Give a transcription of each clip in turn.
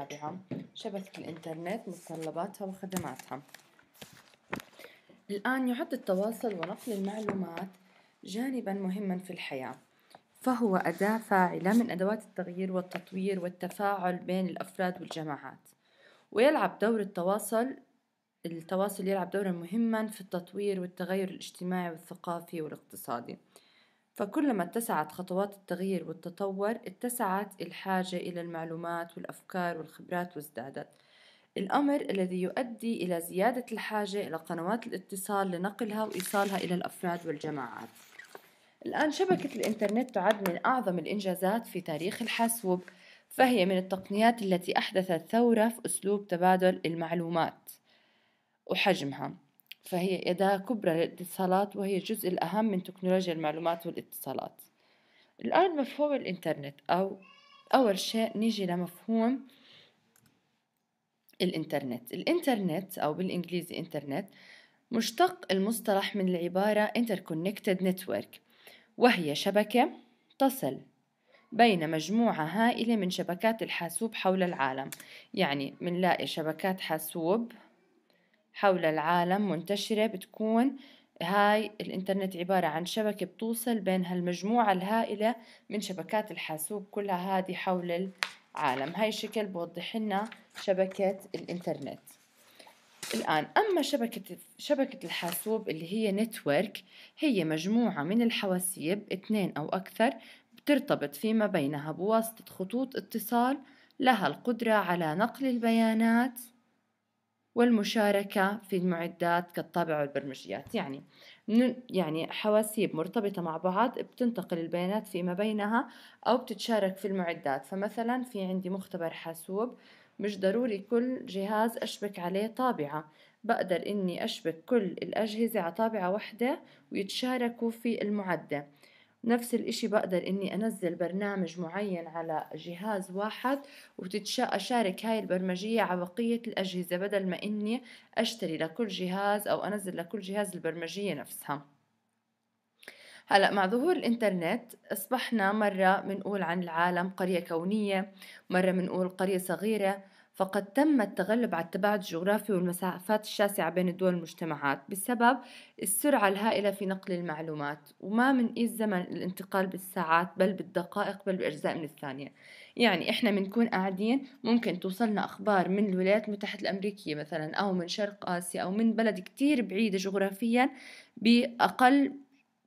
السابعة شبكة الإنترنت متطلباتها وخدماتها الآن يعد التواصل ونقل المعلومات جانبا مهما في الحياة فهو أداة فاعلة من أدوات التغيير والتطوير والتفاعل بين الأفراد والجماعات ويلعب دور التواصل التواصل يلعب دورا مهما في التطوير والتغير الاجتماعي والثقافي والاقتصادي فكلما اتسعت خطوات التغيير والتطور اتسعت الحاجة إلى المعلومات والأفكار والخبرات وازدادت الأمر الذي يؤدي إلى زيادة الحاجة إلى قنوات الاتصال لنقلها وإيصالها إلى الأفراد والجماعات الآن شبكة الإنترنت تعد من أعظم الإنجازات في تاريخ الحاسوب فهي من التقنيات التي أحدثت ثورة في أسلوب تبادل المعلومات وحجمها فهي أداة كبرى للاتصالات وهي الجزء الأهم من تكنولوجيا المعلومات والاتصالات الآن مفهوم الإنترنت أو أول شيء نيجي لمفهوم الإنترنت الإنترنت أو بالإنجليزي إنترنت مشتق المصطلح من العبارة Interconnected Network وهي شبكة تصل بين مجموعة هائلة من شبكات الحاسوب حول العالم يعني منلاقي شبكات حاسوب حول العالم منتشرة بتكون هاي الانترنت عبارة عن شبكة بتوصل بين هالمجموعة الهائلة من شبكات الحاسوب كلها هذه حول العالم هاي شكل بوضح لنا شبكة الانترنت الآن أما شبكة شبكة الحاسوب اللي هي نتورك هي مجموعة من الحواسيب اثنين أو أكثر بترتبط فيما بينها بواسطة خطوط اتصال لها القدرة على نقل البيانات والمشاركة في المعدات كالطابع والبرمجيات يعني يعني حواسيب مرتبطة مع بعض بتنتقل البيانات فيما بينها أو بتتشارك في المعدات فمثلا في عندي مختبر حاسوب مش ضروري كل جهاز أشبك عليه طابعة بقدر إني أشبك كل الأجهزة على طابعة واحدة ويتشاركوا في المعدة نفس الاشي بقدر اني انزل برنامج معين على جهاز واحد وتتشارك هاي البرمجية على بقية الاجهزة بدل ما اني اشتري لكل جهاز او انزل لكل جهاز البرمجية نفسها هلا مع ظهور الانترنت اصبحنا مرة بنقول عن العالم قرية كونية مرة بنقول قرية صغيرة فقد تم التغلب على التباعد الجغرافي والمسافات الشاسعة بين الدول والمجتمعات بسبب السرعة الهائلة في نقل المعلومات وما من إيه زمن الانتقال بالساعات بل بالدقائق بل بأجزاء من الثانية يعني إحنا بنكون قاعدين ممكن توصلنا أخبار من الولايات المتحدة الأمريكية مثلا أو من شرق آسيا أو من بلد كتير بعيدة جغرافيا بأقل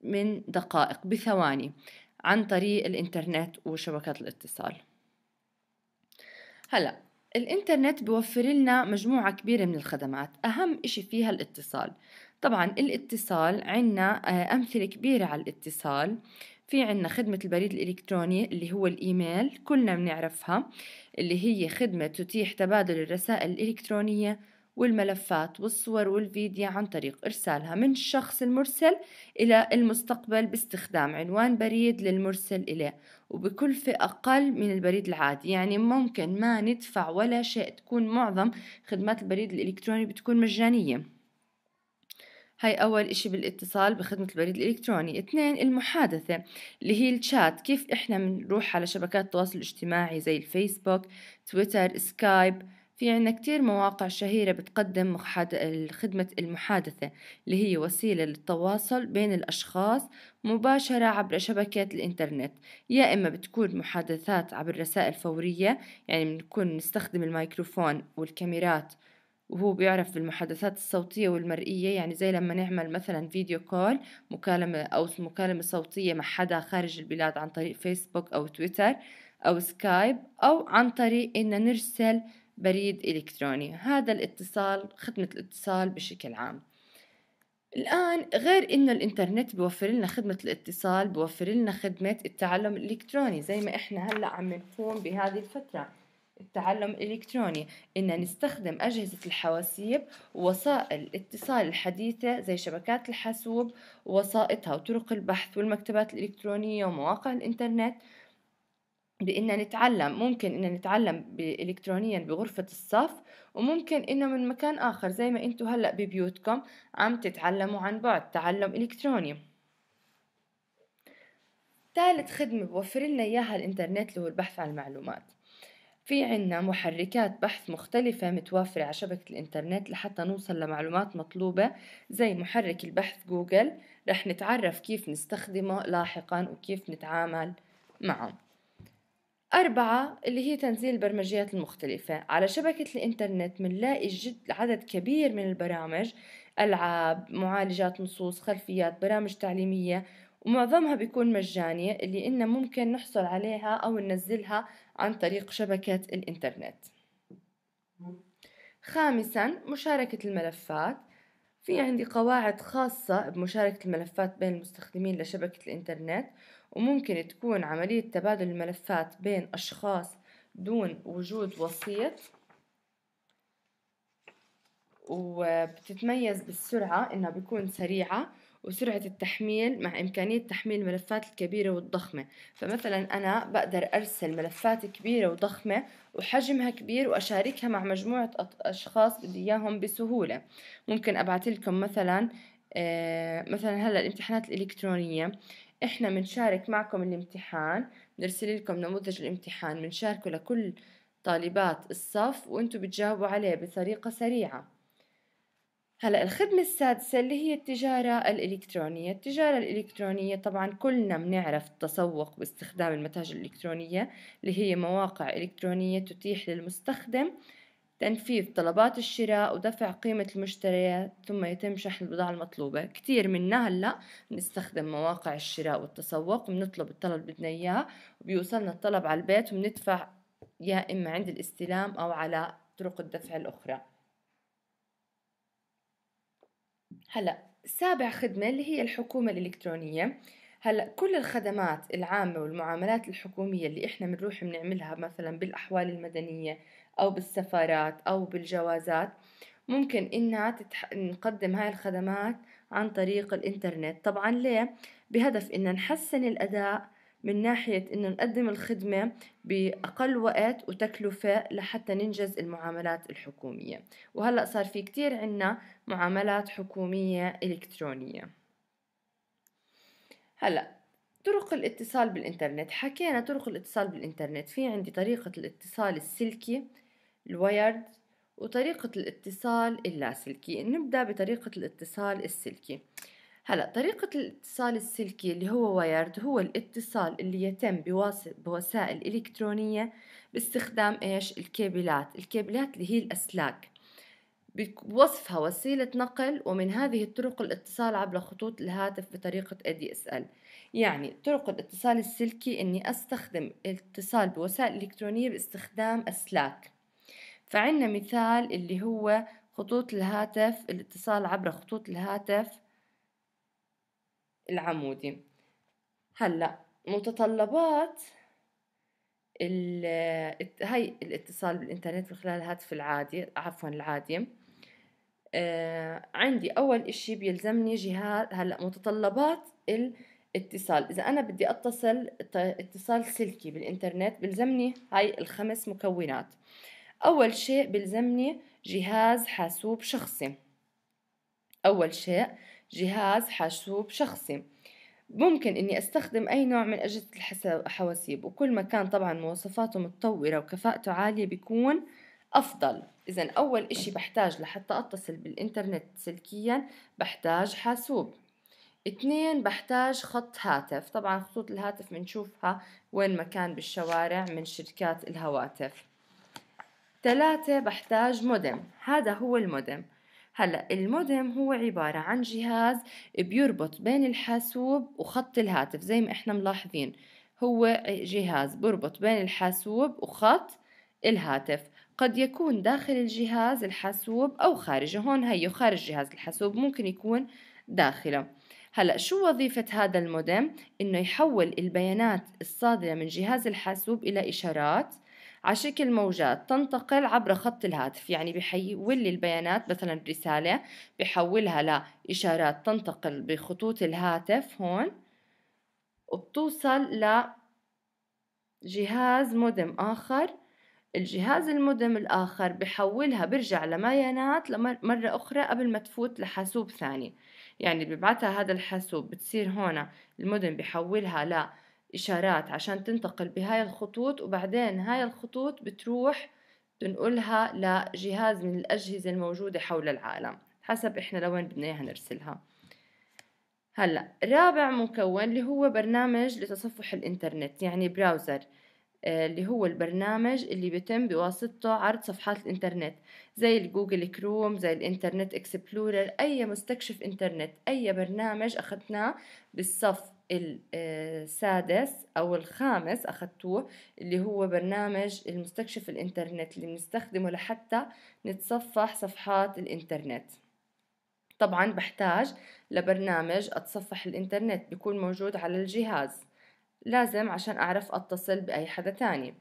من دقائق بثواني عن طريق الإنترنت وشبكات الاتصال هلأ الإنترنت بيوفر لنا مجموعة كبيرة من الخدمات أهم إشي فيها الاتصال طبعا الاتصال عنا آه، أمثلة كبيرة على الاتصال في عنا خدمة البريد الإلكتروني اللي هو الإيميل كلنا بنعرفها اللي هي خدمة تتيح تبادل الرسائل الإلكترونية والملفات والصور والفيديو عن طريق إرسالها من الشخص المرسل إلى المستقبل باستخدام عنوان بريد للمرسل إليه وبكلفة أقل من البريد العادي يعني ممكن ما ندفع ولا شيء تكون معظم خدمات البريد الإلكتروني بتكون مجانية هاي أول إشي بالاتصال بخدمة البريد الإلكتروني اثنين المحادثة اللي هي الشات كيف إحنا بنروح على شبكات التواصل الاجتماعي زي الفيسبوك تويتر سكايب في عنا كتير مواقع شهيرة بتقدم خدمة المحادثة اللي هي وسيلة للتواصل بين الأشخاص مباشرة عبر شبكات الإنترنت يا إما بتكون محادثات عبر رسائل فورية يعني بنكون نستخدم الميكروفون والكاميرات وهو بيعرف بالمحادثات الصوتية والمرئية يعني زي لما نعمل مثلا فيديو كول مكالمة أو مكالمة صوتية مع حدا خارج البلاد عن طريق فيسبوك أو تويتر أو سكايب أو عن طريق إن نرسل بريد إلكتروني هذا الاتصال خدمة الاتصال بشكل عام الآن غير إنه الإنترنت بوفر لنا خدمة الاتصال بوفر لنا خدمة التعلم الإلكتروني زي ما إحنا هلأ عم نقوم بهذه الفترة التعلم الإلكتروني إن نستخدم أجهزة الحواسيب ووسائل الاتصال الحديثة زي شبكات الحاسوب ووسائطها وطرق البحث والمكتبات الإلكترونية ومواقع الإنترنت بإننا نتعلم ممكن إننا نتعلم إلكترونيا بغرفة الصف وممكن إنه من مكان آخر زي ما أنتوا هلأ ببيوتكم عم تتعلموا عن بعد تعلم إلكتروني ثالث خدمة بوفر لنا إياها الإنترنت اللي هو البحث عن المعلومات في عنا محركات بحث مختلفة متوافرة على شبكة الإنترنت لحتى نوصل لمعلومات مطلوبة زي محرك البحث جوجل رح نتعرف كيف نستخدمه لاحقا وكيف نتعامل معه أربعة اللي هي تنزيل البرمجيات المختلفة على شبكة الإنترنت منلاقي جد عدد كبير من البرامج ألعاب معالجات نصوص خلفيات برامج تعليمية ومعظمها بيكون مجانية اللي إنا ممكن نحصل عليها أو ننزلها عن طريق شبكة الإنترنت خامسا مشاركة الملفات في عندي قواعد خاصة بمشاركة الملفات بين المستخدمين لشبكة الإنترنت وممكن تكون عملية تبادل الملفات بين أشخاص دون وجود وسيط وبتتميز بالسرعة إنها بيكون سريعة وسرعة التحميل مع إمكانية تحميل الملفات الكبيرة والضخمة فمثلا أنا بقدر أرسل ملفات كبيرة وضخمة وحجمها كبير وأشاركها مع مجموعة أشخاص بدي إياهم بسهولة ممكن أبعتلكم لكم مثلا آه، مثلا هلا الامتحانات الإلكترونية إحنا بنشارك معكم الامتحان بنرسل لكم نموذج الامتحان بنشاركه لكل طالبات الصف وانتم بتجاوبوا عليه بطريقة سريعة هلا الخدمة السادسة اللي هي التجارة الإلكترونية التجارة الإلكترونية طبعا كلنا بنعرف التسوق باستخدام المتاجر الإلكترونية اللي هي مواقع إلكترونية تتيح للمستخدم آه تنفيذ طلبات الشراء ودفع قيمة المشتريات ثم يتم شحن البضاعة المطلوبة كتير منا هلأ بنستخدم مواقع الشراء والتسوق بنطلب الطلب اللي بدنا إياه وبيوصلنا الطلب على البيت وبندفع يا إما عند الاستلام أو على طرق الدفع الأخرى هلأ سابع خدمة اللي هي الحكومة الإلكترونية هلا كل الخدمات العامة والمعاملات الحكومية اللي احنا بنروح بنعملها مثلا بالأحوال المدنية أو بالسفارات أو بالجوازات ممكن إنها تتح... نقدم هاي الخدمات عن طريق الإنترنت طبعا ليه؟ بهدف إن نحسن الأداء من ناحية إنه نقدم الخدمة بأقل وقت وتكلفة لحتى ننجز المعاملات الحكومية وهلأ صار في كتير عنا معاملات حكومية إلكترونية هلأ طرق الاتصال بالإنترنت حكينا طرق الاتصال بالإنترنت في عندي طريقة الاتصال السلكي الوايرد وطريقة الاتصال اللاسلكي نبدأ بطريقة الاتصال السلكي هلا طريقة الاتصال السلكي اللي هو وايرد هو الاتصال اللي يتم بوسائل إلكترونية باستخدام إيش الكابلات الكابلات اللي هي الأسلاك بوصفها وسيلة نقل ومن هذه الطرق الاتصال عبر خطوط الهاتف بطريقة ADSL يعني طرق الاتصال السلكي أني أستخدم الاتصال بوسائل إلكترونية باستخدام أسلاك فعنا مثال اللي هو خطوط الهاتف الاتصال عبر خطوط الهاتف العمودي هلا متطلبات هاي الاتصال بالإنترنت من خلال الهاتف العادي عفوا العادي آه عندي أول إشي بيلزمني جهاز هلا متطلبات الاتصال إذا أنا بدي أتصل اتصال سلكي بالإنترنت بيلزمني هاي الخمس مكونات أول شيء بلزمني جهاز حاسوب شخصي أول شيء جهاز حاسوب شخصي ممكن اني استخدم اي نوع من اجهزة الحواسيب وكل ما كان طبعا مواصفاته متطورة وكفاءته عالية بيكون افضل اذا اول اشي بحتاج لحتى اتصل بالانترنت سلكيا بحتاج حاسوب اثنين بحتاج خط هاتف طبعا خطوط الهاتف بنشوفها وين ما كان بالشوارع من شركات الهواتف ثلاثة بحتاج مودم هذا هو المودم هلا المودم هو عبارة عن جهاز بيربط بين الحاسوب وخط الهاتف زي ما احنا ملاحظين هو جهاز بربط بين الحاسوب وخط الهاتف قد يكون داخل الجهاز الحاسوب أو خارجه هون هيو خارج جهاز الحاسوب ممكن يكون داخله هلا شو وظيفة هذا المودم؟ إنه يحول البيانات الصادرة من جهاز الحاسوب إلى إشارات على شكل موجات تنتقل عبر خط الهاتف يعني بيحول لي البيانات مثلا رسالة بحولها لإشارات تنتقل بخطوط الهاتف هون وبتوصل لجهاز مودم آخر الجهاز المودم الآخر بحولها برجع لبيانات مرة أخرى قبل ما تفوت لحاسوب ثاني يعني ببعتها هذا الحاسوب بتصير هون المودم بحولها إشارات عشان تنتقل بهاي الخطوط وبعدين هاي الخطوط بتروح تنقلها لجهاز من الأجهزة الموجودة حول العالم حسب إحنا لوين بدنا إياها نرسلها هلا رابع مكون اللي هو برنامج لتصفح الإنترنت يعني براوزر آه، اللي هو البرنامج اللي بيتم بواسطته عرض صفحات الانترنت زي الجوجل كروم زي الانترنت اكسبلورر اي مستكشف انترنت اي برنامج اخذناه بالصف آه، السادس او الخامس اخذتوه اللي هو برنامج المستكشف الانترنت اللي بنستخدمه لحتى نتصفح صفحات الانترنت طبعا بحتاج لبرنامج اتصفح الانترنت بيكون موجود على الجهاز لازم عشان أعرف أتصل بأي حدا تاني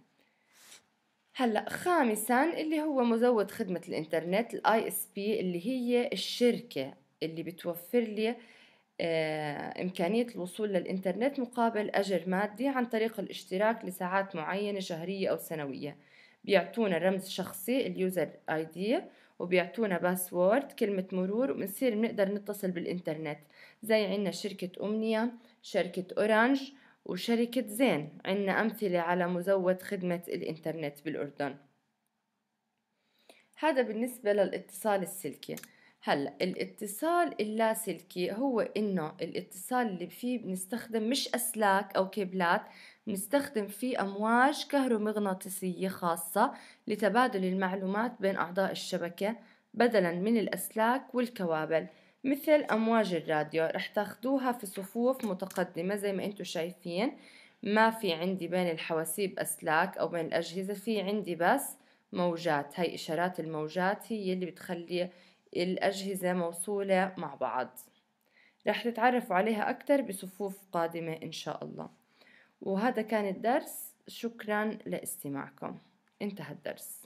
هلا خامسا اللي هو مزود خدمة الإنترنت الاي اس بي اللي هي الشركة اللي بتوفر لي آه، إمكانية الوصول للإنترنت مقابل أجر مادي عن طريق الاشتراك لساعات معينة شهرية أو سنوية بيعطونا رمز شخصي اليوزر اي دي وبيعطونا باسورد كلمة مرور وبنصير بنقدر نتصل بالإنترنت زي عنا شركة أمنية شركة أورانج وشركة زين عنا أمثلة على مزود خدمة الإنترنت بالأردن هذا بالنسبة للاتصال السلكي هلا الاتصال اللاسلكي هو انه الاتصال اللي فيه بنستخدم مش اسلاك او كيبلات بنستخدم فيه امواج كهرومغناطيسيه خاصه لتبادل المعلومات بين اعضاء الشبكه بدلا من الاسلاك والكوابل مثل أمواج الراديو رح تاخدوها في صفوف متقدمة زي ما انتو شايفين ما في عندي بين الحواسيب أسلاك أو بين الأجهزة في عندي بس موجات هاي إشارات الموجات هي اللي بتخلي الأجهزة موصولة مع بعض رح تتعرفوا عليها أكتر بصفوف قادمة إن شاء الله وهذا كان الدرس شكرا لاستماعكم انتهى الدرس